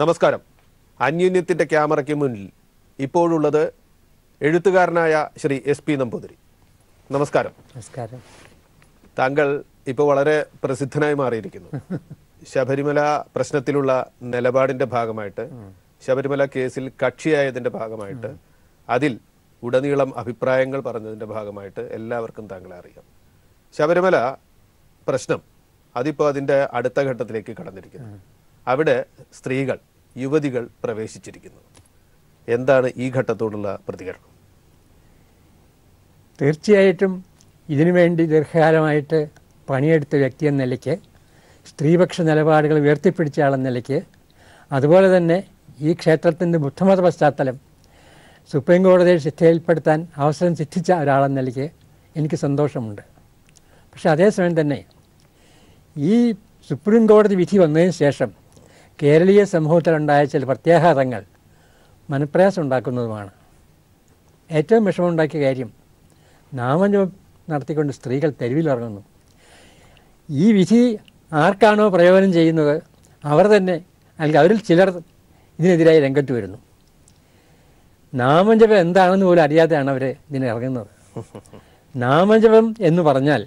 നമസ്കാരം അന്യോന്യത്തിൻ്റെ ക്യാമറയ്ക്ക് മുന്നിൽ ഇപ്പോഴുള്ളത് എഴുത്തുകാരനായ ശ്രീ എസ് പി നമ്പൂതിരി നമസ്കാരം നമസ്കാരം താങ്കൾ ഇപ്പോൾ വളരെ പ്രസിദ്ധനായി മാറിയിരിക്കുന്നു ശബരിമല പ്രശ്നത്തിലുള്ള നിലപാടിൻ്റെ ഭാഗമായിട്ട് ശബരിമല കേസിൽ കക്ഷിയായതിൻ്റെ ഭാഗമായിട്ട് അതിൽ ഉടനീളം അഭിപ്രായങ്ങൾ പറഞ്ഞതിൻ്റെ ഭാഗമായിട്ട് എല്ലാവർക്കും താങ്കളെ അറിയാം ശബരിമല പ്രശ്നം അതിപ്പോൾ അതിൻ്റെ അടുത്ത ഘട്ടത്തിലേക്ക് കടന്നിരിക്കുന്നു അവിടെ സ്ത്രീകൾ യുവതികൾ പ്രവേശിച്ചിരിക്കുന്നു എന്താണ് ഈ ഘട്ടത്തോടുള്ള പ്രതികരണം തീർച്ചയായിട്ടും ഇതിനുവേണ്ടി ദീർഘകാലമായിട്ട് പണിയെടുത്ത വ്യക്തി എന്ന നിലയ്ക്ക് സ്ത്രീപക്ഷ നിലപാടുകൾ ഉയർത്തിപ്പിടിച്ച ആളെന്ന നിലയ്ക്ക് അതുപോലെ തന്നെ ഈ ക്ഷേത്രത്തിൻ്റെ ബുദ്ധമത പശ്ചാത്തലം സുപ്രീം കോടതിയിൽ ശിക്ഷയിൽപ്പെടുത്താൻ അവസരം സിദ്ധിച്ച ഒരാളെന്ന നിലയ്ക്ക് എനിക്ക് സന്തോഷമുണ്ട് പക്ഷേ അതേസമയം തന്നെ ഈ സുപ്രീം കോടതി വിധി വന്നതിന് ശേഷം കേരളീയ സമൂഹത്തിലുണ്ടായ ചില പ്രത്യാഘാതങ്ങൾ മനപ്രയാസം ഉണ്ടാക്കുന്നതുമാണ് ഏറ്റവും വിഷമമുണ്ടാക്കിയ കാര്യം നാമജപം നടത്തിക്കൊണ്ട് സ്ത്രീകൾ തെരുവിലിറങ്ങുന്നു ഈ വിധി ആർക്കാണോ പ്രയോജനം ചെയ്യുന്നത് അവർ തന്നെ അല്ലെങ്കിൽ അവരിൽ ചിലർ ഇതിനെതിരായി രംഗത്ത് വരുന്നു നാമജപം എന്താണെന്ന് പോലും അറിയാതെയാണ് അവർ ഇതിനെ ഇറങ്ങുന്നത് നാമജപം എന്ന് പറഞ്ഞാൽ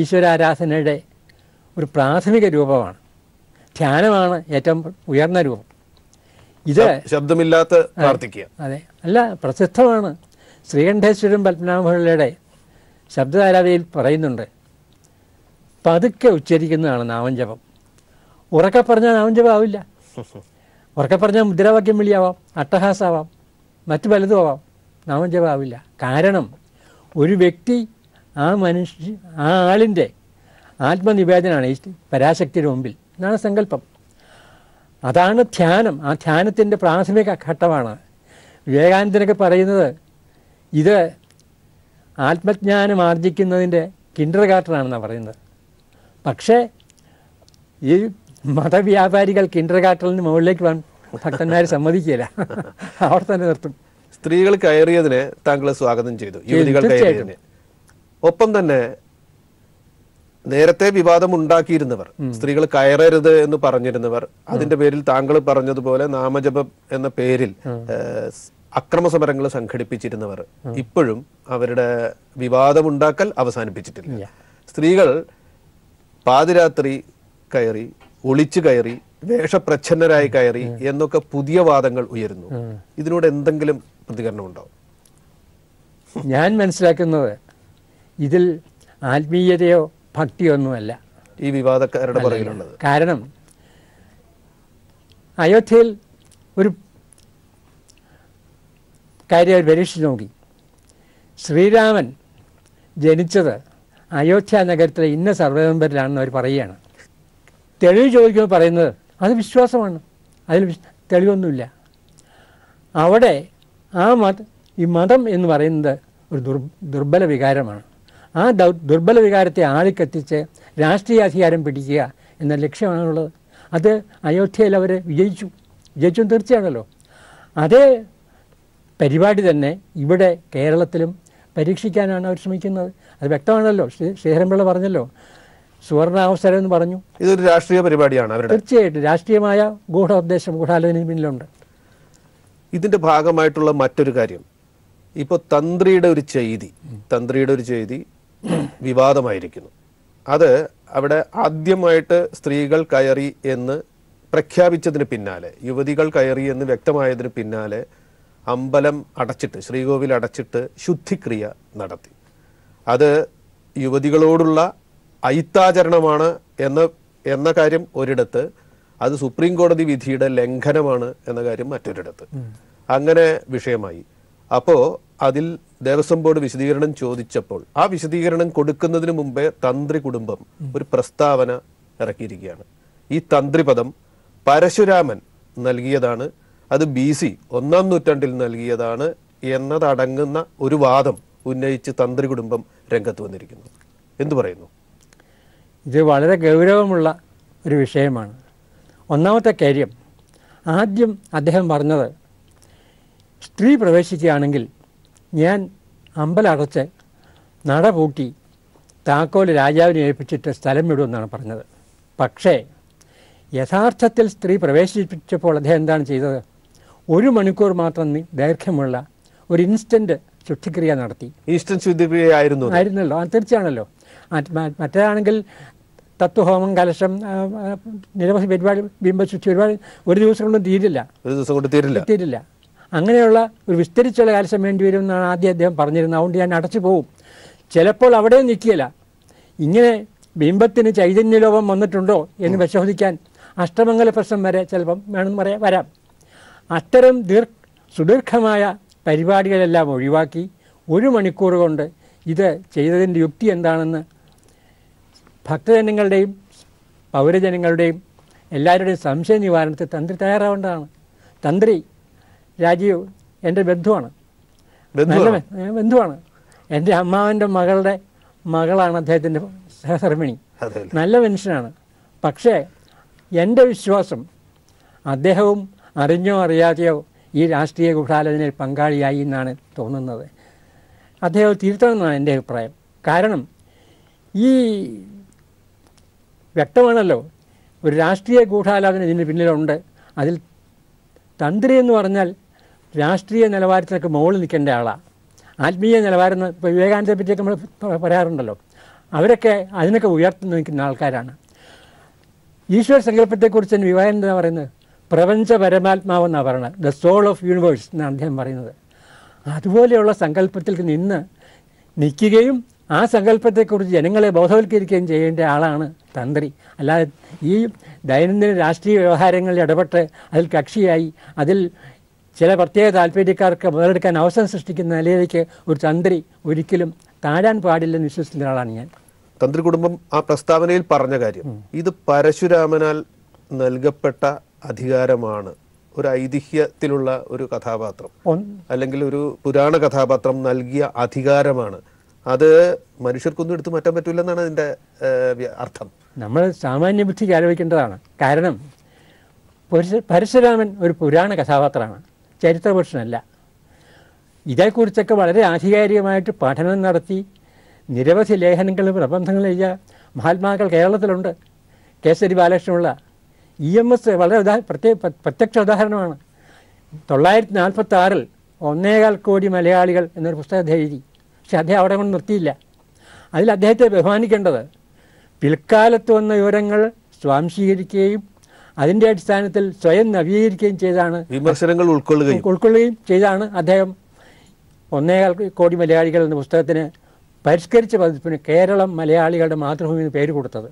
ഈശ്വരാരാധനയുടെ ഒരു പ്രാഥമിക രൂപമാണ് ധ്യാനമാണ് ഏറ്റവും ഉയർന്ന രൂപം ഇത് ശബ്ദമില്ലാത്ത പ്രാർത്ഥിക്കുക അതെ അല്ല പ്രസിദ്ധമാണ് ശ്രീകണ്ഠേശ്വരം പത്മനാഭയുടെ ശബ്ദാരാധയിൽ പറയുന്നുണ്ട് പതുക്കെ ഉച്ചരിക്കുന്നതാണ് നാമഞ്ജപം ഉറക്കെ പറഞ്ഞാൽ നാമഞ്ജപം ആവില്ല ഉറക്കെ പറഞ്ഞാൽ മുദ്രാവാക്യം വിളിയാവാം അട്ടഹാസാവാം മറ്റു പലതും ആവാം നാമഞ്ജപം ആവില്ല കാരണം ഒരു വ്യക്തി ആ മനുഷ്യ ആ ആളിൻ്റെ ആത്മനിവേദനമാണ് ഈ പരാശക്തിയുടെ മുമ്പിൽ എന്നാണ് സങ്കല്പം അതാണ് ധ്യാനം ആ ധ്യാനത്തിൻ്റെ പ്രാഥമിക ഘട്ടമാണ് വിവേകാനന്ദനൊക്കെ പറയുന്നത് ഇത് ആത്മജ്ഞാനം ആർജിക്കുന്നതിൻ്റെ കിൻഡർ ഗാർട്ടനാണെന്നാണ് പറയുന്നത് പക്ഷേ ഈ മതവ്യാപാരികൾ കിൻഡർ ഗാർട്ടനിന് മുകളിലേക്ക് വൻ ഭക്തന്മാർ സമ്മതിക്കില്ല അവിടെ തന്നെ നിർത്തും സ്ത്രീകൾ കയറിയതിനെ താങ്കൾ സ്വാഗതം ചെയ്തു കയറിയതിനെ ഒപ്പം തന്നെ നേരത്തെ വിവാദം ഉണ്ടാക്കിയിരുന്നവർ സ്ത്രീകൾ കയറരുത് എന്ന് പറഞ്ഞിരുന്നവർ അതിന്റെ പേരിൽ താങ്കൾ പറഞ്ഞതുപോലെ നാമജപം എന്ന പേരിൽ അക്രമ സമരങ്ങൾ സംഘടിപ്പിച്ചിരുന്നവർ ഇപ്പോഴും അവരുടെ വിവാദമുണ്ടാക്കൽ അവസാനിപ്പിച്ചിട്ടില്ല സ്ത്രീകൾ പാതിരാത്രി കയറി ഒളിച്ചു കയറി വേഷപ്രച്ഛന്നരായി കയറി എന്നൊക്കെ പുതിയ വാദങ്ങൾ ഉയരുന്നു ഇതിനോട് എന്തെങ്കിലും പ്രതികരണം ഉണ്ടോ ഞാൻ മനസ്സിലാക്കുന്നത് ഇതിൽ ആത്മീയതയോ ഭക്തിയൊന്നുമല്ല ഈ വിവാദക്കാരുടെ പറയുന്നത് കാരണം അയോധ്യയിൽ ഒരു കാര്യം അവർ പരീക്ഷിച്ച് നോക്കി ശ്രീരാമൻ ജനിച്ചത് അയോധ്യ നഗരത്തിലെ ഇന്ന സർവേദമ്പരിലാണെന്ന് അവർ പറയുകയാണ് തെളിവ് ചോദിക്കുമ്പോൾ പറയുന്നത് അത് വിശ്വാസമാണ് അതിൽ തെളിവൊന്നുമില്ല അവിടെ ആ മത ഈ മതം എന്ന് പറയുന്നത് ഒരു ദുർബല വികാരമാണ് ആ ദുർബല വികാരത്തെ ആളിക്കത്തിച്ച് രാഷ്ട്രീയ അധികാരം പിടിക്കുക എന്ന ലക്ഷ്യമാണുള്ളത് അത് അയോധ്യയിൽ അവർ വിജയിച്ചു വിജയിച്ചു തീർച്ചയാണല്ലോ അതേ പരിപാടി തന്നെ ഇവിടെ കേരളത്തിലും പരീക്ഷിക്കാനാണ് അവർ ശ്രമിക്കുന്നത് അത് വ്യക്തമാണല്ലോ ശ്രീ ശ്രീധരൻപിള്ള പറഞ്ഞല്ലോ അവസരം എന്ന് പറഞ്ഞു ഇതൊരു രാഷ്ട്രീയ പരിപാടിയാണ് അവരുടെ തീർച്ചയായിട്ടും രാഷ്ട്രീയമായ ഗൂഢോദ്ദേശം ഗൂഢാലോചന പിന്നിലുണ്ട് ഇതിൻ്റെ ഭാഗമായിട്ടുള്ള മറ്റൊരു കാര്യം ഇപ്പോൾ തന്ത്രിയുടെ ഒരു ചെയ്തി തന്ത്രിയുടെ ഒരു ചെയ്തി വിവാദമായിരിക്കുന്നു അത് അവിടെ ആദ്യമായിട്ട് സ്ത്രീകൾ കയറി എന്ന് പ്രഖ്യാപിച്ചതിന് പിന്നാലെ യുവതികൾ കയറി എന്ന് വ്യക്തമായതിന് പിന്നാലെ അമ്പലം അടച്ചിട്ട് ശ്രീകോവിൽ അടച്ചിട്ട് ശുദ്ധിക്രിയ നടത്തി അത് യുവതികളോടുള്ള ഐത്താചരണമാണ് എന്ന എന്ന കാര്യം ഒരിടത്ത് അത് സുപ്രീം കോടതി വിധിയുടെ ലംഘനമാണ് എന്ന കാര്യം മറ്റൊരിടത്ത് അങ്ങനെ വിഷയമായി അപ്പോൾ അതിൽ ദേവസ്വം ബോർഡ് വിശദീകരണം ചോദിച്ചപ്പോൾ ആ വിശദീകരണം കൊടുക്കുന്നതിന് മുമ്പേ തന്ത്രി കുടുംബം ഒരു പ്രസ്താവന ഇറക്കിയിരിക്കുകയാണ് ഈ തന്ത്രി പദം പരശുരാമൻ നൽകിയതാണ് അത് ബി സി ഒന്നാം നൂറ്റാണ്ടിൽ നൽകിയതാണ് എന്നതടങ്ങുന്ന ഒരു വാദം ഉന്നയിച്ച് തന്ത്രി കുടുംബം രംഗത്ത് വന്നിരിക്കുന്നു എന്തു പറയുന്നു ഇത് വളരെ ഗൗരവമുള്ള ഒരു വിഷയമാണ് ഒന്നാമത്തെ കാര്യം ആദ്യം അദ്ദേഹം പറഞ്ഞത് സ്ത്രീ പ്രവേശിക്കുകയാണെങ്കിൽ ഞാൻ അമ്പലടച്ച് നട പൂട്ടി താക്കോൽ രാജാവിനെ ഏൽപ്പിച്ചിട്ട് സ്ഥലം വിടുമെന്നാണ് പറഞ്ഞത് പക്ഷേ യഥാർത്ഥത്തിൽ സ്ത്രീ പ്രവേശിപ്പിച്ചപ്പോൾ അദ്ദേഹം എന്താണ് ചെയ്തത് ഒരു മണിക്കൂർ മാത്രം ദൈർഘ്യമുള്ള ഒരു ഇൻസ്റ്റൻറ്റ് ശുദ്ധിക്രിയ നടത്തി ഇൻസ്റ്റൻറ്റ് ശുദ്ധിക്രിയ ആയിരുന്നു ആയിരുന്നല്ലോ തീർച്ചയാണല്ലോ മറ്റേതാണെങ്കിൽ തത്വഹോമം കലശം നിരവധി പരിപാടി ബിംബശുദ്ധി ഒരുപാട് ഒരു ദിവസം കൊണ്ട് തീരില്ല ഒരു ദിവസം കൊണ്ട് തീരില്ല തീരില്ല അങ്ങനെയുള്ള ഒരു വിസ്തരിച്ചുള്ള കാൽസ്യം വേണ്ടി വരും എന്നാണ് ആദ്യം അദ്ദേഹം പറഞ്ഞിരുന്നത് അതുകൊണ്ട് ഞാൻ അടച്ചു പോവും ചിലപ്പോൾ അവിടെ നിൽക്കില്ല ഇങ്ങനെ ബിംബത്തിന് ചൈതന്യലോപം വന്നിട്ടുണ്ടോ എന്ന് പരിശോധിക്കാൻ അഷ്ടമംഗല പ്രശ്നം വരെ ചിലപ്പം വേണമെന്ന് പറയാം വരാം അത്തരം ദീർഘ സുദീർഘമായ പരിപാടികളെല്ലാം ഒഴിവാക്കി ഒരു മണിക്കൂർ കൊണ്ട് ഇത് ചെയ്തതിൻ്റെ യുക്തി എന്താണെന്ന് ഭക്തജനങ്ങളുടെയും പൗരജനങ്ങളുടെയും എല്ലാവരുടെയും സംശയ നിവാരണത്തിൽ തന്ത്രി തയ്യാറാവേണ്ടതാണ് തന്ത്രി രാജീവ് എൻ്റെ ബന്ധുവാണ് ബന്ധുവാണ് എൻ്റെ അമ്മാവൻ്റെ മകളുടെ മകളാണ് അദ്ദേഹത്തിൻ്റെ സഹധർമ്മിണി നല്ല മനുഷ്യനാണ് പക്ഷേ എൻ്റെ വിശ്വാസം അദ്ദേഹവും അറിഞ്ഞോ അറിയാതെയോ ഈ രാഷ്ട്രീയ ഗൂഢാലോചനയിൽ പങ്കാളിയായി എന്നാണ് തോന്നുന്നത് അദ്ദേഹം തിരുത്തണമെന്നാണ് എൻ്റെ അഭിപ്രായം കാരണം ഈ വ്യക്തമാണല്ലോ ഒരു രാഷ്ട്രീയ ഗൂഢാലോചന ഇതിന് പിന്നിലുണ്ട് അതിൽ തന്ത്രി എന്ന് പറഞ്ഞാൽ രാഷ്ട്രീയ നിലവാരത്തിനൊക്കെ മുകളിൽ നിൽക്കേണ്ട ആളാണ് ആത്മീയ നിലവാരം ഇപ്പോൾ വിവേകാനന്ദയെ പറ്റിയൊക്കെ നമ്മൾ പറയാറുണ്ടല്ലോ അവരൊക്കെ അതിനൊക്കെ ഉയർത്തുന്ന നിൽക്കുന്ന ആൾക്കാരാണ് ഈശ്വര സങ്കല്പത്തെക്കുറിച്ച് തന്നെ വിവേകാനന്ദ പറയുന്നത് പ്രപഞ്ച പരമാത്മാവെന്നാണ് പറയുന്നത് ദ സോൾ ഓഫ് യൂണിവേഴ്സ് എന്നാണ് അദ്ദേഹം പറയുന്നത് അതുപോലെയുള്ള സങ്കല്പത്തിൽ നിന്ന് നിൽക്കുകയും ആ സങ്കല്പത്തെക്കുറിച്ച് ജനങ്ങളെ ബോധവൽക്കരിക്കുകയും ചെയ്യേണ്ട ആളാണ് തന്ത്രി അല്ലാതെ ഈ ദൈനംദിന രാഷ്ട്രീയ വ്യവഹാരങ്ങളിൽ ഇടപെട്ട് അതിൽ കക്ഷിയായി അതിൽ ചില പ്രത്യേക താല്പര്യക്കാർക്ക് മുതലെടുക്കാൻ അവസരം സൃഷ്ടിക്കുന്ന നിലയിലേക്ക് ഒരു തന്ത്രി ഒരിക്കലും താഴാൻ പാടില്ലെന്ന് വിശ്വസിക്കുന്ന ഒരാളാണ് ഞാൻ തന്ത്രി കുടുംബം ആ പ്രസ്താവനയിൽ പറഞ്ഞ കാര്യം ഇത് പരശുരാമനാൽ നൽകപ്പെട്ട അധികാരമാണ് ഒരു ഐതിഹ്യത്തിലുള്ള ഒരു കഥാപാത്രം അല്ലെങ്കിൽ ഒരു പുരാണ കഥാപാത്രം നൽകിയ അധികാരമാണ് അത് മനുഷ്യർക്കൊന്നും എടുത്തു മാറ്റാൻ പറ്റില്ലെന്നാണ് അതിന്റെ അർത്ഥം നമ്മൾ സാമാന്യ ബുദ്ധിക്ക് ആലോചിക്കേണ്ടതാണ് കാരണം പരശുരാമൻ ഒരു പുരാണ കഥാപാത്രമാണ് ചരിത്രപുരുഷനല്ല ഇതേക്കുറിച്ചൊക്കെ വളരെ ആധികാരികമായിട്ട് പഠനം നടത്തി നിരവധി ലേഖനങ്ങളും പ്രബന്ധങ്ങളും എഴുതിയ മഹാത്മാക്കൾ കേരളത്തിലുണ്ട് കേസരി ബാലകൃഷ്ണനുള്ള ഇ എം എസ് വളരെ ഉദാ പ്രത്യേക പ്രത്യക്ഷ ഉദാഹരണമാണ് തൊള്ളായിരത്തി നാൽപ്പത്തി ആറിൽ ഒന്നേകാൽ കോടി മലയാളികൾ എന്നൊരു പുസ്തകം അദ്ദേഹം എഴുതി പക്ഷെ അദ്ദേഹം അവിടെ കൊണ്ട് നിർത്തിയില്ല അതിൽ അദ്ദേഹത്തെ ബഹുമാനിക്കേണ്ടത് പിൽക്കാലത്ത് വന്ന വിവരങ്ങൾ സ്വാംശീകരിക്കുകയും അതിൻ്റെ അടിസ്ഥാനത്തിൽ സ്വയം നവീകരിക്കുകയും ചെയ്താണ് വിമർശനങ്ങൾ ഉൾക്കൊള്ളുകയും ഉൾക്കൊള്ളുകയും ചെയ്താണ് അദ്ദേഹം ഒന്നേകാൽ കോടി മലയാളികൾ എന്ന പുസ്തകത്തിന് പരിഷ്കരിച്ച പതിപ്പിന് കേരളം മലയാളികളുടെ മാതൃഭൂമി എന്ന് പേര് കൊടുത്തത്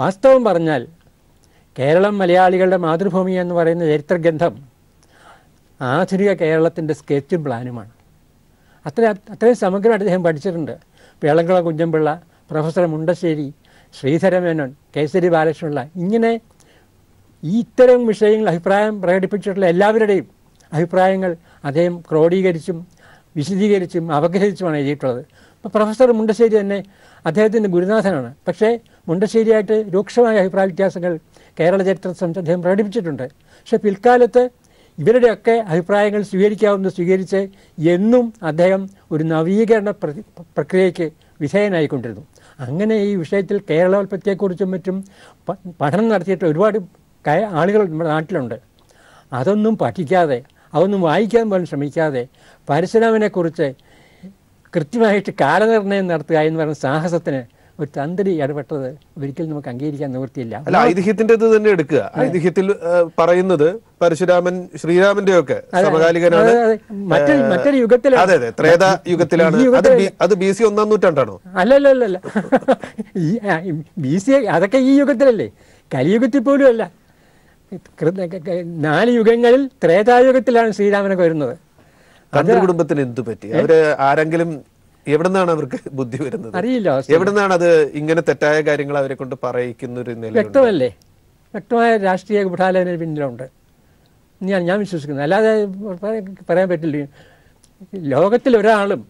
വാസ്തവം പറഞ്ഞാൽ കേരളം മലയാളികളുടെ മാതൃഭൂമി എന്ന് പറയുന്ന ചരിത്രഗ്രന്ഥം ആധുനിക കേരളത്തിൻ്റെ സ്കെച്ചും പ്ലാനുമാണ് അത്ര അത്രയും സമഗ്രമായിട്ട് അദ്ദേഹം പഠിച്ചിട്ടുണ്ട് വേളങ്കുള കുഞ്ഞമ്പിള്ള പ്രൊഫസർ മുണ്ടശ്ശേരി ശ്രീധരമേനോൻ കേസരി ബാലകൃഷ്ണപിള്ള ഇങ്ങനെ ഈ ഇത്തരം വിഷയങ്ങൾ അഭിപ്രായം പ്രകടിപ്പിച്ചിട്ടുള്ള എല്ലാവരുടെയും അഭിപ്രായങ്ങൾ അദ്ദേഹം ക്രോഡീകരിച്ചും വിശദീകരിച്ചും അവഗ്രഹിച്ചുമാണ് എഴുതിയിട്ടുള്ളത് ഇപ്പോൾ പ്രൊഫസർ മുണ്ടശ്ശേരി തന്നെ അദ്ദേഹത്തിൻ്റെ ഗുരുനാഥനാണ് പക്ഷേ മുണ്ടശ്ശേരിയായിട്ട് രൂക്ഷമായ അഭിപ്രായ വ്യത്യാസങ്ങൾ കേരള ചരിത്ര സംബന്ധിച്ച് അദ്ദേഹം പ്രകടിപ്പിച്ചിട്ടുണ്ട് പക്ഷേ പിൽക്കാലത്ത് ഇവരുടെയൊക്കെ അഭിപ്രായങ്ങൾ സ്വീകരിക്കാവുന്ന സ്വീകരിച്ച് എന്നും അദ്ദേഹം ഒരു നവീകരണ പ്രക്രിയയ്ക്ക് വിധേയനായിക്കൊണ്ടിരുന്നു അങ്ങനെ ഈ വിഷയത്തിൽ കേരളോൽപ്പത്തിയെക്കുറിച്ചും മറ്റും പഠനം നടത്തിയിട്ട് ഒരുപാട് ആളുകൾ നമ്മുടെ നാട്ടിലുണ്ട് അതൊന്നും പഠിക്കാതെ അതൊന്നും വായിക്കാൻ പോലും ശ്രമിക്കാതെ പരശുരാമനെക്കുറിച്ച് കൃത്യമായിട്ട് കാലനിർണ്ണയം നടത്തുക എന്ന് പറയുന്ന സാഹസത്തിന് ഒരു തന്ത്രി ഇടപെട്ടത് ഒരിക്കലും നമുക്ക് അംഗീകരിക്കാൻ നിവൃത്തിയില്ല അല്ല ഐതിഹ്യത്തിന്റെ തന്നെ എടുക്കുക ഐതിഹ്യത്തിൽ പറയുന്നത് പരശുരാമൻ ശ്രീരാമന്റെ ഒക്കെ സമകാലികനാണ് മറ്റൊരു മറ്റൊരു യുഗത്തിലാണ് അതെ അതെ ത്രേത യുഗത്തിലാണ് അത് ബി സി ഒന്നാം നൂറ്റാണ്ടാണോ അല്ലല്ല അല്ലല്ല ബി സി അതൊക്കെ ഈ യുഗത്തിലല്ലേ കലിയുഗത്തിൽ പോലും അല്ല നാല് യുഗങ്ങളിൽ ത്രേതായുഗത്തിലാണ് ശ്രീരാമനൊക്കെ വരുന്നത് കുടുംബത്തിന് എന്ത് പറ്റി അവര് ആരെങ്കിലും എവിടുന്നാണ് അവർക്ക് ബുദ്ധി വരുന്നത് അറിയില്ല എവിടുന്നാണ് അത് ഇങ്ങനെ തെറ്റായ കാര്യങ്ങൾ അവരെ കൊണ്ട് പറയിക്കുന്ന ഒരു വ്യക്തമല്ലേ വ്യക്തമായ രാഷ്ട്രീയ ഗുഢാലോചന പിന്നിലുണ്ട് ഞാൻ ഞാൻ വിശ്വസിക്കുന്നത് അല്ലാതെ പറയാൻ പറ്റില്ല ലോകത്തിൽ ഒരാളും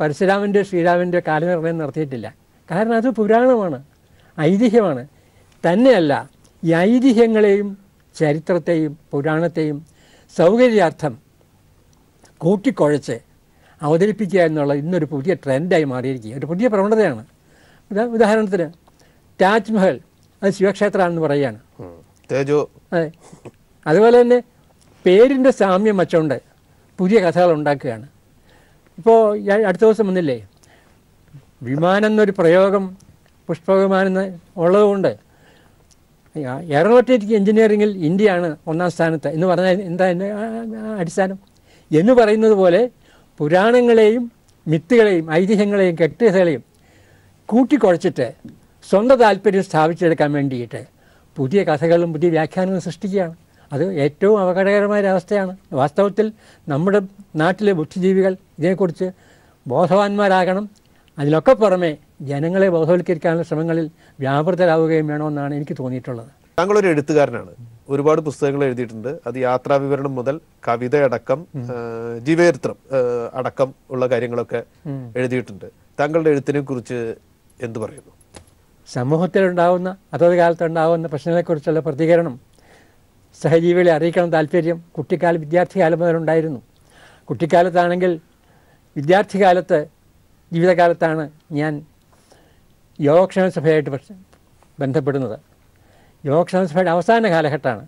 പരശുരാമൻ്റെ ശ്രീരാമൻ്റെ കാലനിർണയം നടത്തിയിട്ടില്ല കാരണം അത് പുരാണമാണ് ഐതിഹ്യമാണ് തന്നെയല്ല ഈ ഐതിഹ്യങ്ങളെയും ചരിത്രത്തെയും പുരാണത്തെയും സൗകര്യാർത്ഥം കൂട്ടിക്കുഴച്ച് അവതരിപ്പിക്കുക എന്നുള്ള ഇന്നൊരു പുതിയ ട്രെൻഡായി മാറിയിരിക്കുക ഒരു പുതിയ പ്രവണതയാണ് ഉദാഹരണത്തിന് താജ്മഹൽ അത് ശിവക്ഷേത്രമാണെന്ന് പറയുകയാണ് തേജോ അതെ അതുപോലെ തന്നെ പേരിൻ്റെ സാമ്യം വച്ചുകൊണ്ട് പുതിയ കഥകൾ ഉണ്ടാക്കുകയാണ് ഇപ്പോൾ അടുത്ത ദിവസം വന്നില്ലേ വിമാനം എന്നൊരു പ്രയോഗം പുഷ്പവിമാനം ഉള്ളതുകൊണ്ട് എയറോട്ടിക് എഞ്ചിനീയറിങ്ങിൽ ഇന്ത്യയാണ് ഒന്നാം സ്ഥാനത്ത് എന്ന് പറഞ്ഞാൽ എന്താ എൻ്റെ അടിസ്ഥാനം എന്ന് പറയുന്നത് പോലെ പുരാണങ്ങളെയും മിത്തുകളെയും ഐതിഹ്യങ്ങളെയും കെട്ടിടകളെയും കൂട്ടിക്കുഴച്ചിട്ട് സ്വന്തം താല്പര്യം സ്ഥാപിച്ചെടുക്കാൻ വേണ്ടിയിട്ട് പുതിയ കഥകളും പുതിയ വ്യാഖ്യാനങ്ങളും സൃഷ്ടിക്കുകയാണ് അത് ഏറ്റവും അപകടകരമായ ഒരവസ്ഥയാണ് വാസ്തവത്തിൽ നമ്മുടെ നാട്ടിലെ ബുദ്ധിജീവികൾ ഇതിനെക്കുറിച്ച് ബോധവാന്മാരാകണം അതിനൊക്കെ പുറമേ ജനങ്ങളെ ബോധവൽക്കരിക്കാനുള്ള ശ്രമങ്ങളിൽ വ്യാപൃതരാകുകയും വേണമെന്നാണ് എനിക്ക് തോന്നിയിട്ടുള്ളത് താങ്കളൊരു ഒരു എഴുത്തുകാരനാണ് ഒരുപാട് പുസ്തകങ്ങൾ എഴുതിയിട്ടുണ്ട് അത് യാത്രാ വിവരണം മുതൽ കവിത അടക്കം ജീവചരിത്രം അടക്കം ഉള്ള കാര്യങ്ങളൊക്കെ എഴുതിയിട്ടുണ്ട് താങ്കളുടെ എഴുത്തിനെ കുറിച്ച് എന്തു പറയുന്നു സമൂഹത്തിലുണ്ടാവുന്ന അതത് കാലത്തുണ്ടാവുന്ന പ്രശ്നങ്ങളെക്കുറിച്ചുള്ള പ്രതികരണം സഹജീവികളെ അറിയിക്കണം താല്പര്യം കുട്ടിക്കാല വിദ്യാർത്ഥികാലം മുതലുണ്ടായിരുന്നു കുട്ടിക്കാലത്താണെങ്കിൽ വിദ്യാർത്ഥികാലത്ത് ജീവിതകാലത്താണ് ഞാൻ യോഗക്ഷേമ ബന്ധപ്പെടുന്നത് യോഗക്ഷേമ അവസാന കാലഘട്ടമാണ്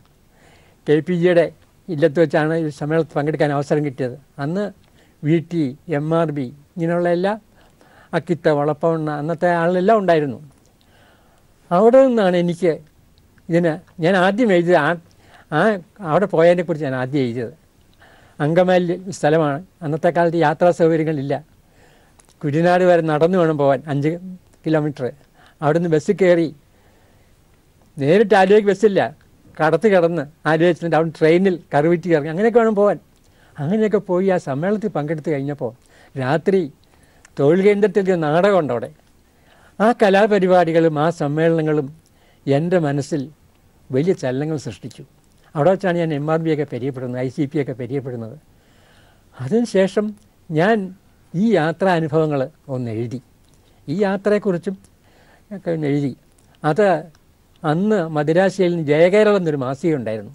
കെ പി ജിയുടെ ഇല്ലത്ത് വെച്ചാണ് ഈ സമ്മേളനത്തിൽ പങ്കെടുക്കാൻ അവസരം കിട്ടിയത് അന്ന് V T M R B ഇങ്ങനെയുള്ള എല്ലാ അക്കിത്ത വളപ്പവണ്ണ അന്നത്തെ ആളിലെല്ലാം ഉണ്ടായിരുന്നു അവിടെ നിന്നാണ് എനിക്ക് ഇതിന് ഞാൻ ആദ്യം എഴുതിയത് ആ ആ അവിടെ പോയതിനെക്കുറിച്ച് ഞാൻ ആദ്യം എഴുതിയത് അങ്കമാലി സ്ഥലമാണ് അന്നത്തെ കാലത്ത് യാത്രാ സൗകര്യങ്ങളില്ല കുരിനാട് വരെ നടന്നു വേണം പോകാൻ അഞ്ച് കിലോമീറ്റർ അവിടുന്ന് ബസ് കയറി നേരിട്ട് ആലുവയ്ക്ക് ബസ്സില്ല കടത്ത് കിടന്ന് ആലുവ വെച്ചിട്ട് അവിടെ ട്രെയിനിൽ കറിവിറ്റ് കയറി അങ്ങനെയൊക്കെ വേണം പോകാൻ അങ്ങനെയൊക്കെ പോയി ആ സമ്മേളനത്തിൽ പങ്കെടുത്ത് കഴിഞ്ഞപ്പോൾ രാത്രി തൊഴിൽ കേന്ദ്രത്തിൽ നാടകമുണ്ട് അവിടെ ആ കലാപരിപാടികളും ആ സമ്മേളനങ്ങളും എൻ്റെ മനസ്സിൽ വലിയ ചലനങ്ങൾ സൃഷ്ടിച്ചു അവിടെ വെച്ചാണ് ഞാൻ എം ആർ ബി ഒക്കെ പരിചയപ്പെടുന്നത് ഐ സി പി ഒക്കെ പരിചയപ്പെടുന്നത് അതിനുശേഷം ഞാൻ ഈ യാത്രാനുഭവങ്ങൾ ഒന്ന് എഴുതി ഈ യാത്രയെക്കുറിച്ചും കഴിഞ്ഞ് എഴുതി അത് അന്ന് മദിരാശിയിൽ നിന്ന് ജയകേരളം എന്നൊരു മാസിക ഉണ്ടായിരുന്നു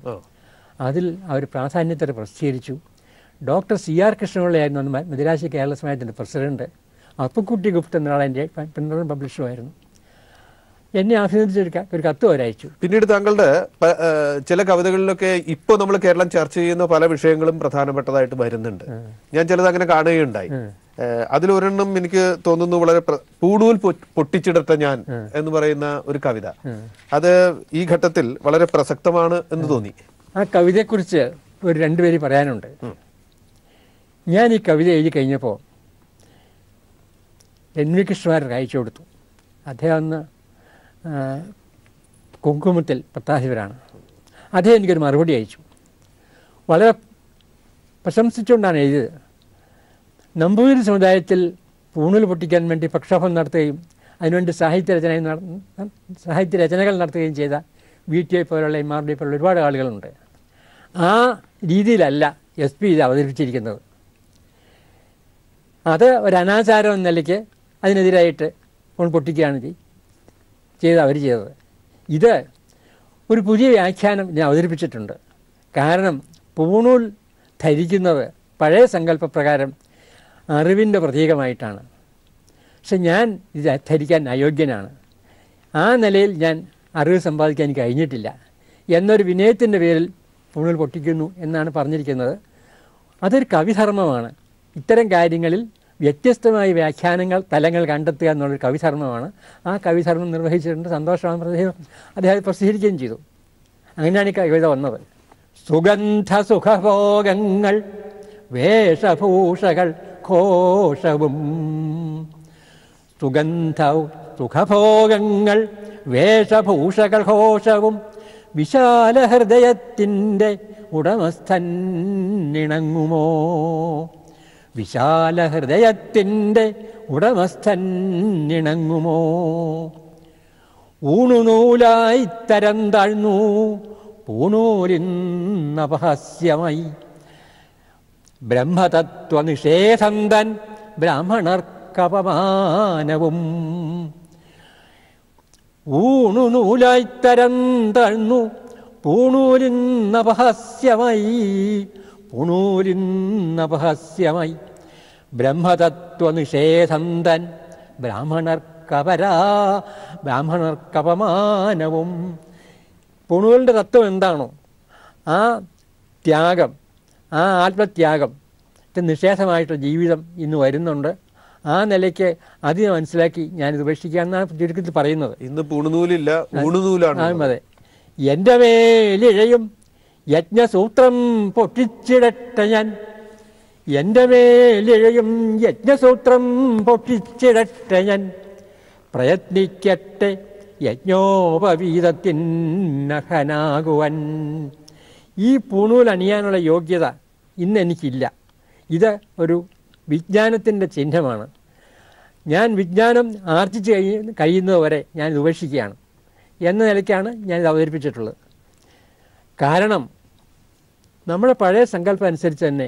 അതിൽ അവർ പ്രാധാന്യത്തോടെ പ്രസിദ്ധീകരിച്ചു ഡോക്ടർ സി ആർ കൃഷ്ണപിള്ളയായിരുന്നു അന്ന് മദുരാശി കേരള സമയത്തിൻ്റെ പ്രസിഡന്റ് അപ്പുക്കുട്ടി ഗുപ്ത എന്നയാൾ എൻ്റെ പിന്തുണ പബ്ലിഷറുമായിരുന്നു എന്നെ അഭിനന്ദിച്ചെടുക്കാൻ ഒരു കത്ത് ഒരയച്ചു പിന്നീട് താങ്കളുടെ ചില കവിതകളിലൊക്കെ ഇപ്പോൾ നമ്മൾ കേരളം ചർച്ച ചെയ്യുന്ന പല വിഷയങ്ങളും പ്രധാനപ്പെട്ടതായിട്ട് വരുന്നുണ്ട് ഞാൻ ചിലത് അങ്ങനെ കാണുകയുണ്ടായി അതിലൊരെണ്ണം എനിക്ക് തോന്നുന്നു വളരെ പൂടൂൽ പൊട്ടിച്ചെടുത്ത ഞാൻ എന്ന് പറയുന്ന ഒരു കവിത അത് ഈ ഘട്ടത്തിൽ വളരെ പ്രസക്തമാണ് എന്ന് തോന്നി ആ കവിതയെക്കുറിച്ച് ഒരു രണ്ടുപേര് പറയാനുണ്ട് ഞാൻ ഈ കവിത എഴുതി കഴിഞ്ഞപ്പോൾ വി കൃഷ്ണമാർക്ക് അയച്ചു കൊടുത്തു അദ്ദേഹം അന്ന് കുങ്കുമത്തിൽ പ്രത്താശിവരാണ് അദ്ദേഹം എനിക്കൊരു മറുപടി അയച്ചു വളരെ പ്രശംസിച്ചുകൊണ്ടാണ് എഴുതിയത് നമ്പൂതിരി സമുദായത്തിൽ പൂണൂൽ പൊട്ടിക്കാൻ വേണ്ടി പ്രക്ഷോഭം നടത്തുകയും അതിനുവേണ്ടി സാഹിത്യ സാഹിത്യരചനകൾ നടത്തുകയും ചെയ്ത വി ടി ഐ പോലുള്ള എം ആർ ഡി പോലുള്ള ഒരുപാട് ആളുകളുണ്ട് ആ രീതിയിലല്ല എസ് പി ഇത് അവതരിപ്പിച്ചിരിക്കുന്നത് അത് ഒരു അനാചാരം എന്ന നിലയ്ക്ക് അതിനെതിരായിട്ട് ഫോൺ പൊട്ടിക്കുകയാണ് ചെയ്ത് അവർ ചെയ്തത് ഇത് ഒരു പുതിയ വ്യാഖ്യാനം ഞാൻ അവതരിപ്പിച്ചിട്ടുണ്ട് കാരണം പൂണൂൽ ധരിക്കുന്നത് പഴയ സങ്കല്പപ്രകാരം അറിവിൻ്റെ പ്രതീകമായിട്ടാണ് പക്ഷെ ഞാൻ ഇത് ധരിക്കാൻ അയോഗ്യനാണ് ആ നിലയിൽ ഞാൻ അറിവ് സമ്പാദിക്കാൻ കഴിഞ്ഞിട്ടില്ല എന്നൊരു വിനയത്തിൻ്റെ പേരിൽ മുന്നിൽ പൊട്ടിക്കുന്നു എന്നാണ് പറഞ്ഞിരിക്കുന്നത് അതൊരു കവിധർമ്മമാണ് ഇത്തരം കാര്യങ്ങളിൽ വ്യത്യസ്തമായ വ്യാഖ്യാനങ്ങൾ തലങ്ങൾ കണ്ടെത്തുക എന്നുള്ളൊരു കവിധർമ്മമാണ് ആ കവിധർമ്മം നിർവഹിച്ചിട്ടുണ്ട് സന്തോഷമാണ് അദ്ദേഹം പ്രസിദ്ധീകരിക്കുകയും ചെയ്തു അങ്ങനെയാണ് ഈ കവിത വന്നത് സുഗന്ധ സുഖഭോഗങ്ങൾ വേഷഭൂഷകൾ ഘോഷവും സുഗന്ധ സുഖഭോഗങ്ങൾ വേഷഭൂഷകൾ ഘോഷവും വിശാല ഹൃദയത്തിൻ്റെ ഉടമസ്ഥൻ ഉടമസ്ഥന്നിണങ്ങുമോ വിശാല ഹൃദയത്തിൻ്റെ ഉടമസ്ഥൻ ഇണങ്ങുമോ ഊണുനൂലായി തരം താഴ്ന്നു പൂണൂരിന്നപഹസ്യമായി ബ്രഹ്മതത്വനിഷേധന്തൻ ബ്രാഹ്മണർക്കപമാനവും ഊണു നൂലായി തരം തണ്ണു പൂണൂരിന്നപഹസ്യമായി പുണൂരിന്നപഹസ്യമായി ബ്രഹ്മതത്വനിഷേധന്തൻ ബ്രാഹ്മണർക്കപരാ ബ്രാഹ്മണർക്കപമാനവും പുണൂലിൻ്റെ തത്വം എന്താണോ ആ ത്യാഗം ആ ആത്മത്യാഗം നിഷേധമായിട്ട് ജീവിതം ഇന്ന് വരുന്നുണ്ട് ആ നിലയ്ക്ക് അത് മനസ്സിലാക്കി ഞാനിത് ഉപേക്ഷിക്കുക എന്നാണ് ചുരുക്കത്തിൽ പറയുന്നത് ഇന്ന് പുണുനൂലില്ല ഊണുനൂലാണ് അതെ എൻ്റെ മേലിഴയും യജ്ഞസൂത്രം പൊട്ടിച്ചിടട്ടെ ഞാൻ എൻ്റെ മേലിഴയും യജ്ഞസൂത്രം പൊട്ടിച്ചിടട്ടെ ഞാൻ പ്രയത്നിക്കട്ടെ യജ്ഞോപവീതത്തിൻ നഹനാകുവൻ ഈ പുണൂലണിയാനുള്ള യോഗ്യത എനിക്കില്ല ഇത് ഒരു വിജ്ഞാനത്തിൻ്റെ ചിഹ്നമാണ് ഞാൻ വിജ്ഞാനം ആർജിച്ച് കഴി കഴിയുന്നതുവരെ ഇത് ഉപേക്ഷിക്കുകയാണ് എന്ന നിലയ്ക്കാണ് ഞാനിത് അവതരിപ്പിച്ചിട്ടുള്ളത് കാരണം നമ്മുടെ പഴയ സങ്കല്പം അനുസരിച്ച് തന്നെ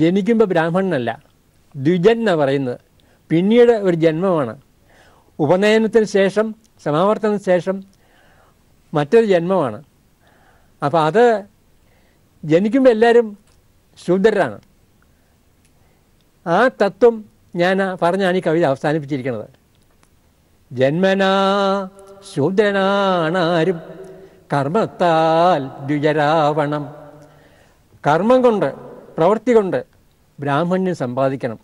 ജനിക്കുമ്പോൾ ബ്രാഹ്മണനല്ല ദ്വിജൻ എന്നാണ് പറയുന്നത് പിന്നീട് ഒരു ജന്മമാണ് ഉപനയനത്തിന് ശേഷം സമാവർത്തനത്തിന് ശേഷം മറ്റൊരു ജന്മമാണ് അപ്പോൾ അത് ജനിക്കുമ്പോൾ എല്ലാവരും ശൂദ്രരാണ് ആ തത്വം ഞാൻ പറഞ്ഞാണ് ഈ കവിത അവസാനിപ്പിച്ചിരിക്കുന്നത് ജന്മനാ ശൂദ്രനാണാരും കർമ്മത്താൽ ദ്വിജരാവണം കർമ്മം കൊണ്ട് പ്രവൃത്തി കൊണ്ട് ബ്രാഹ്മണ്യം സമ്പാദിക്കണം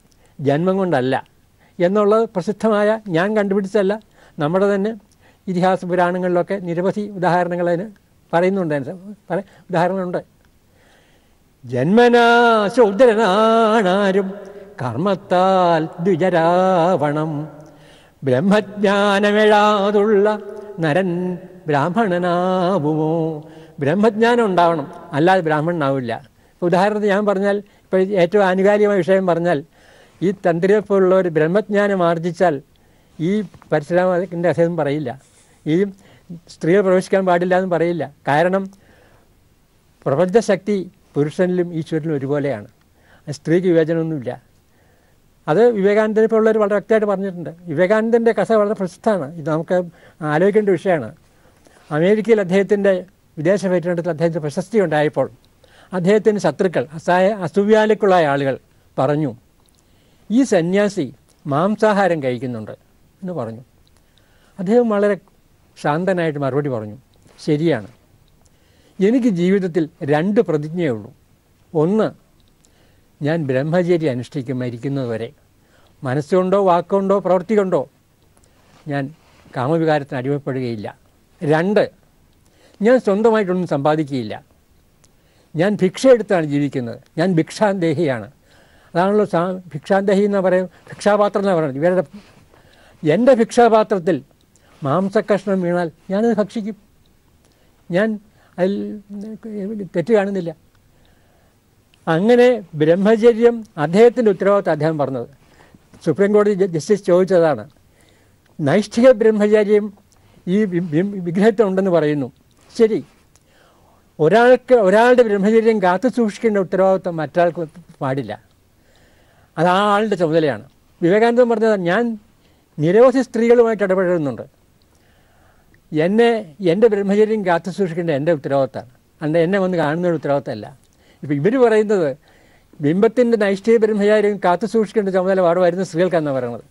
ജന്മം കൊണ്ടല്ല എന്നുള്ളത് പ്രസിദ്ധമായ ഞാൻ കണ്ടുപിടിച്ചല്ല നമ്മുടെ തന്നെ ഇതിഹാസ പുരാണങ്ങളിലൊക്കെ നിരവധി ഉദാഹരണങ്ങൾ അതിന് പറയുന്നുണ്ട് ഉദാഹരണമുണ്ട് ജന്മനാശൂദ്രനാണാരും കർമ്മത്താൽ ദ്വിജരാവണം ബ്രഹ്മജ്ഞാനമെഴാതുള്ള നരൻ ബ്രാഹ്മണനാവുമോ ബ്രഹ്മജ്ഞാനം ഉണ്ടാവണം അല്ലാതെ ബ്രാഹ്മണനാവില്ല ഉദാഹരണത്തിന് ഞാൻ പറഞ്ഞാൽ ഇപ്പോൾ ഏറ്റവും ആനുകാലികമായ വിഷയം പറഞ്ഞാൽ ഈ തന്ത്രിയെ പോലുള്ള ഒരു ബ്രഹ്മജ്ഞാനം ആർജിച്ചാൽ ഈ പരശുരാമത്തിൻ്റെ അസേതും പറയില്ല ഈ സ്ത്രീയെ പ്രവേശിക്കാൻ പാടില്ല എന്ന് പറയില്ല കാരണം പ്രപഞ്ചശക്തി പുരുഷനിലും ഈശ്വരനിലും ഒരുപോലെയാണ് സ്ത്രീക്ക് വിവേചനമൊന്നുമില്ല അത് വിവേകാനന്ദനെ പോലുള്ളവർ വളരെ വ്യക്തമായിട്ട് പറഞ്ഞിട്ടുണ്ട് വിവേകാനന്ദൻ്റെ കഥ വളരെ പ്രസിദ്ധമാണ് ഇത് നമുക്ക് ആലോചിക്കേണ്ട വിഷയമാണ് അമേരിക്കയിൽ അദ്ദേഹത്തിൻ്റെ വിദേശ പര്യടനത്തിൽ അദ്ദേഹത്തിന് പ്രശസ്തി ഉണ്ടായപ്പോൾ അദ്ദേഹത്തിൻ്റെ ശത്രുക്കൾ അസായ അസുവ്യാലുക്കളായ ആളുകൾ പറഞ്ഞു ഈ സന്യാസി മാംസാഹാരം കഴിക്കുന്നുണ്ട് എന്ന് പറഞ്ഞു അദ്ദേഹം വളരെ ശാന്തനായിട്ട് മറുപടി പറഞ്ഞു ശരിയാണ് എനിക്ക് ജീവിതത്തിൽ രണ്ട് പ്രതിജ്ഞയുള്ളൂ ഒന്ന് ഞാൻ ബ്രഹ്മചര്യം അനുഷ്ഠിക്കുമായിരിക്കുന്നതുവരെ മനസ്സുകൊണ്ടോ വാക്കുകൊണ്ടോ പ്രവൃത്തി കൊണ്ടോ ഞാൻ കാമവികാരത്തിന് അടിമപ്പെടുകയില്ല രണ്ട് ഞാൻ സ്വന്തമായിട്ടൊന്നും സമ്പാദിക്കുകയില്ല ഞാൻ ഭിക്ഷ എടുത്താണ് ജീവിക്കുന്നത് ഞാൻ ഭിക്ഷാന്തേഹിയാണ് അതാണല്ലോ സാ ഭിക്ഷാന്തേഹി എന്ന് പറയും ഭിക്ഷാപാത്രം എന്ന് പറയുന്നത് ഇവരുടെ എൻ്റെ ഭിക്ഷാപാത്രത്തിൽ മാംസക്കഷ്ണം വീണാൽ ഞാനത് ഭക്ഷിക്കും ഞാൻ അതിൽ തെറ്റ് കാണുന്നില്ല അങ്ങനെ ബ്രഹ്മചര്യം അദ്ദേഹത്തിൻ്റെ ഉത്തരവാദിത്വം അദ്ദേഹം പറഞ്ഞത് സുപ്രീം കോടതി ജസ്റ്റിസ് ചോദിച്ചതാണ് നൈഷ്ഠിക ബ്രഹ്മചര്യം ഈ വിഗ്രഹത്തിലുണ്ടെന്ന് പറയുന്നു ശരി ഒരാൾക്ക് ഒരാളുടെ ബ്രഹ്മചര്യം കാത്തു സൂക്ഷിക്കേണ്ട ഉത്തരവാദിത്വം മറ്റാൾക്ക് പാടില്ല അത് ആ ആളുടെ ചുമതലയാണ് വിവേകാനന്ദൻ പറഞ്ഞത് ഞാൻ നിരവധി സ്ത്രീകളുമായിട്ട് ഇടപെടുന്നുണ്ട് എന്നെ എൻ്റെ ബ്രഹ്മചര്യം കാത്തു സൂക്ഷിക്കേണ്ട എൻ്റെ ഉത്തരവാദിത്തമാണ് അല്ല എന്നെ വന്ന് കാണുന്ന ഉത്തരവാദിത്തമല്ല ഇപ്പം ഇവർ പറയുന്നത് ബിംബത്തിൻ്റെ നൈഷ്ഠിക ബ്രഹ്മചാര്യം കാത്തു സൂക്ഷിക്കേണ്ട ചുമതല വാട് വരുന്ന സ്ത്രീകൾക്കാണെന്ന് പറയുന്നത്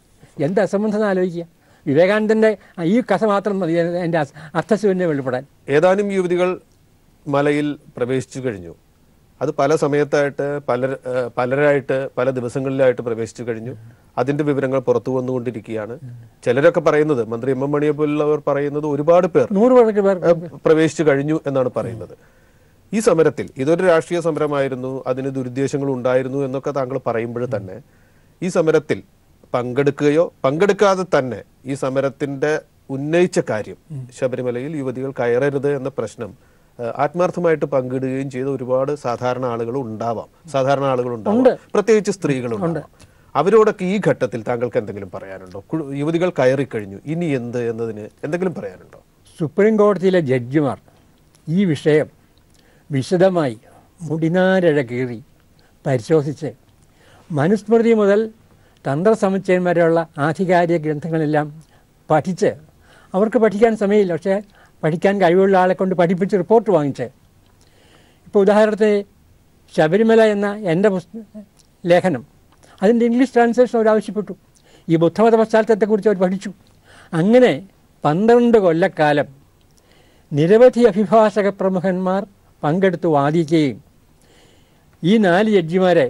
എന്ത് അസംബന്ധം ആലോചിക്കുക വിവേകാനന്ദൻ്റെ ഈ കഥ മാത്രം മതി എൻ്റെ അർത്ഥശൂന്യം വെളിപ്പെടാൻ ഏതാനും യുവതികൾ മലയിൽ പ്രവേശിച്ചു കഴിഞ്ഞു അത് പല സമയത്തായിട്ട് പല പലരായിട്ട് പല ദിവസങ്ങളിലായിട്ട് പ്രവേശിച്ചു കഴിഞ്ഞു അതിന്റെ വിവരങ്ങൾ പുറത്തു വന്നുകൊണ്ടിരിക്കുകയാണ് ചിലരൊക്കെ പറയുന്നത് മന്ത്രി എം എം മണിയെ പോലുള്ളവർ പറയുന്നത് ഒരുപാട് പേർ പ്രവേശിച്ചു കഴിഞ്ഞു എന്നാണ് പറയുന്നത് ഈ സമരത്തിൽ ഇതൊരു രാഷ്ട്രീയ സമരമായിരുന്നു അതിന് ദുരുദ്ദേശങ്ങൾ ഉണ്ടായിരുന്നു എന്നൊക്കെ താങ്കൾ പറയുമ്പോൾ തന്നെ ഈ സമരത്തിൽ പങ്കെടുക്കുകയോ പങ്കെടുക്കാതെ തന്നെ ഈ സമരത്തിന്റെ ഉന്നയിച്ച കാര്യം ശബരിമലയിൽ യുവതികൾ കയറരുത് എന്ന പ്രശ്നം ആത്മാർത്ഥമായിട്ട് പങ്കിടുകയും ചെയ്ത ഒരുപാട് സാധാരണ ആളുകൾ ഉണ്ടാവാം സാധാരണ ആളുകൾ ഉണ്ടാവാം പ്രത്യേകിച്ച് സ്ത്രീകളുണ്ട് അവരോടൊക്കെ ഈ ഘട്ടത്തിൽ താങ്കൾക്ക് എന്തെങ്കിലും പറയാനുണ്ടോ യുവതികൾ കയറി കഴിഞ്ഞു ഇനി എന്ത് എന്നതിന് എന്തെങ്കിലും പറയാനുണ്ടോ സുപ്രീം കോടതിയിലെ ജഡ്ജിമാർ ഈ വിഷയം വിശദമായി മുടിനാരഴ കീറി പരിശോധിച്ച് മനുസ്മൃതി മുതൽ തന്ത്രസമുച്ചയന്മാരുള്ള ആധികാരിക ഗ്രന്ഥങ്ങളെല്ലാം പഠിച്ച് അവർക്ക് പഠിക്കാൻ സമയമില്ല പക്ഷേ പഠിക്കാൻ കഴിവുള്ള ആളെ കൊണ്ട് പഠിപ്പിച്ച് റിപ്പോർട്ട് വാങ്ങിച്ച് ഇപ്പോൾ ഉദാഹരണത്തിന് ശബരിമല എന്ന എൻ്റെ ലേഖനം അതിൻ്റെ ഇംഗ്ലീഷ് ട്രാൻസ്ലേഷൻ അവർ ആവശ്യപ്പെട്ടു ഈ ബുദ്ധമത പശ്ചാത്തലത്തെക്കുറിച്ച് അവർ പഠിച്ചു അങ്ങനെ പന്ത്രണ്ട് കൊല്ലക്കാലം നിരവധി അഭിഭാഷക പ്രമുഖന്മാർ പങ്കെടുത്ത് വാദിക്കുകയും ഈ നാല് ജഡ്ജിമാരെ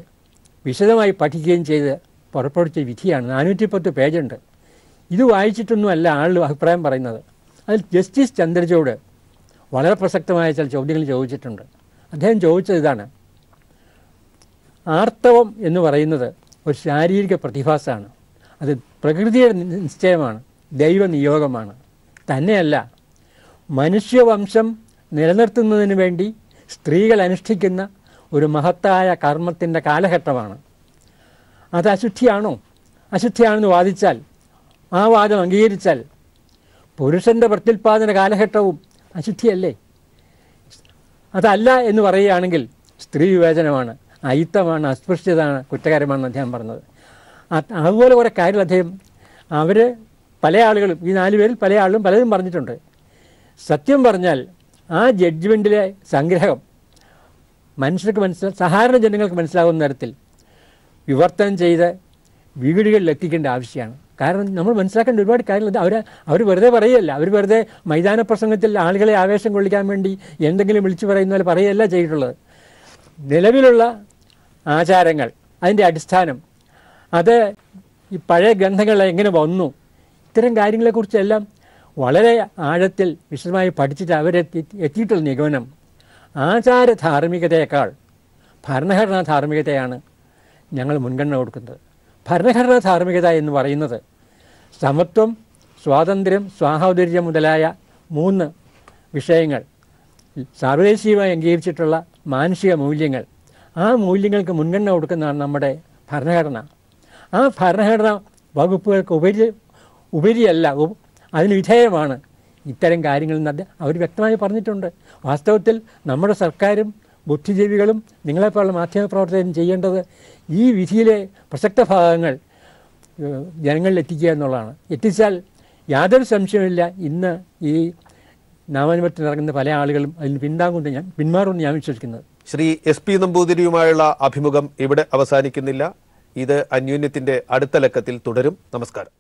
വിശദമായി പഠിക്കുകയും ചെയ്ത് പുറപ്പെടുത്തിയ വിധിയാണ് നാനൂറ്റിപ്പത്ത് പേജുണ്ട് ഇത് വായിച്ചിട്ടൊന്നുമല്ല ആളുകൾ അഭിപ്രായം പറയുന്നത് അതിൽ ജസ്റ്റിസ് ചന്ദ്രചൂഡ് വളരെ പ്രസക്തമായ ചില ചോദ്യങ്ങൾ ചോദിച്ചിട്ടുണ്ട് അദ്ദേഹം ചോദിച്ചത് ഇതാണ് ആർത്തവം എന്ന് പറയുന്നത് ഒരു ശാരീരിക പ്രതിഭാസമാണ് അത് പ്രകൃതിയുടെ നിശ്ചയമാണ് ദൈവനിയോഗമാണ് തന്നെയല്ല മനുഷ്യവംശം നിലനിർത്തുന്നതിന് വേണ്ടി സ്ത്രീകൾ അനുഷ്ഠിക്കുന്ന ഒരു മഹത്തായ കർമ്മത്തിൻ്റെ കാലഘട്ടമാണ് അത് അശുദ്ധിയാണോ അശുദ്ധിയാണെന്ന് വാദിച്ചാൽ ആ വാദം അംഗീകരിച്ചാൽ പുരുഷൻ്റെ പ്രത്യുൽപാദന കാലഘട്ടവും അശുദ്ധിയല്ലേ അതല്ല എന്ന് പറയുകയാണെങ്കിൽ സ്ത്രീ വിവേചനമാണ് അയിത്തമാണ് അസ്പൃശ്യതാണ് കുറ്റകരമാണെന്ന് അദ്ദേഹം പറഞ്ഞത് അതുപോലെ കുറേ കാര്യങ്ങൾ അദ്ദേഹം അവർ പല ആളുകളും ഈ നാല് പേരിൽ പല ആളുകളും പലതും പറഞ്ഞിട്ടുണ്ട് സത്യം പറഞ്ഞാൽ ആ ജഡ്ജ്മെൻറ്റിലെ സംഗ്രഹം മനുഷ്യർക്ക് മനസ്സിലാ സാധാരണ ജനങ്ങൾക്ക് മനസ്സിലാകുന്ന തരത്തിൽ വിവർത്തനം ചെയ്ത് വീടുകളിൽ എത്തിക്കേണ്ട ആവശ്യമാണ് കാരണം നമ്മൾ മനസ്സിലാക്കേണ്ട ഒരുപാട് കാര്യങ്ങളുണ്ട് അവർ അവർ വെറുതെ പറയുകയല്ല അവർ വെറുതെ മൈതാന പ്രസംഗത്തിൽ ആളുകളെ ആവേശം കൊള്ളിക്കാൻ വേണ്ടി എന്തെങ്കിലും വിളിച്ചു പറയുന്ന പോലെ പറയുകയല്ല ചെയ്തിട്ടുള്ളത് നിലവിലുള്ള ആചാരങ്ങൾ അതിൻ്റെ അടിസ്ഥാനം അത് ഈ പഴയ ഗ്രന്ഥങ്ങൾ എങ്ങനെ വന്നു ഇത്തരം കാര്യങ്ങളെക്കുറിച്ചെല്ലാം വളരെ ആഴത്തിൽ വിശദമായി പഠിച്ചിട്ട് അവരെ എത്തിയിട്ടുള്ള നിഗമനം ആചാര ധാർമ്മികതയേക്കാൾ ഭരണഘടനാ ധാർമ്മികതയാണ് ഞങ്ങൾ മുൻഗണന കൊടുക്കുന്നത് ഭരണഘടനാ ധാർമ്മികത എന്ന് പറയുന്നത് സമത്വം സ്വാതന്ത്ര്യം സാഹോദര്യം മുതലായ മൂന്ന് വിഷയങ്ങൾ സാർവദേശീയമായി അംഗീകരിച്ചിട്ടുള്ള മാനുഷിക മൂല്യങ്ങൾ ആ മൂല്യങ്ങൾക്ക് മുൻഗണന കൊടുക്കുന്നതാണ് നമ്മുടെ ഭരണഘടന ആ ഭരണഘടന വകുപ്പുകൾക്ക് ഉപരി ഉപരിയല്ല അതിന് വിധേയമാണ് ഇത്തരം കാര്യങ്ങളിൽ നിന്ന് അവർ വ്യക്തമായി പറഞ്ഞിട്ടുണ്ട് വാസ്തവത്തിൽ നമ്മുടെ സർക്കാരും ബുദ്ധിജീവികളും നിങ്ങളെപ്പോലുള്ള മാധ്യമപ്രവർത്തകരും ചെയ്യേണ്ടത് ഈ വിധിയിലെ പ്രസക്ത ഭാഗങ്ങൾ ജനങ്ങളിൽ എത്തിക്കുക എന്നുള്ളതാണ് എത്തിച്ചാൽ യാതൊരു സംശയമില്ല ഇന്ന് ഈ നാമനിപത്തിൽ നടക്കുന്ന പല ആളുകളും അതിന് പിന്താങ്ങുന്ന ഞാൻ പിന്മാറുമെന്ന് ഞാൻ വിശ്വസിക്കുന്നത് ശ്രീ എസ് പി നമ്പൂതിരിയുമായുള്ള അഭിമുഖം ഇവിടെ അവസാനിക്കുന്നില്ല ഇത് അന്യൂന്യത്തിന്റെ അടുത്ത ലക്കത്തിൽ തുടരും നമസ്കാരം